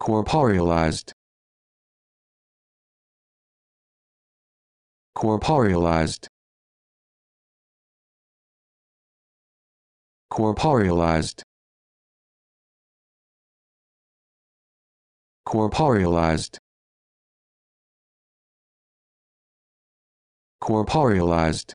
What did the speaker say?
corporealized corporealized corporealized corporealized corporealized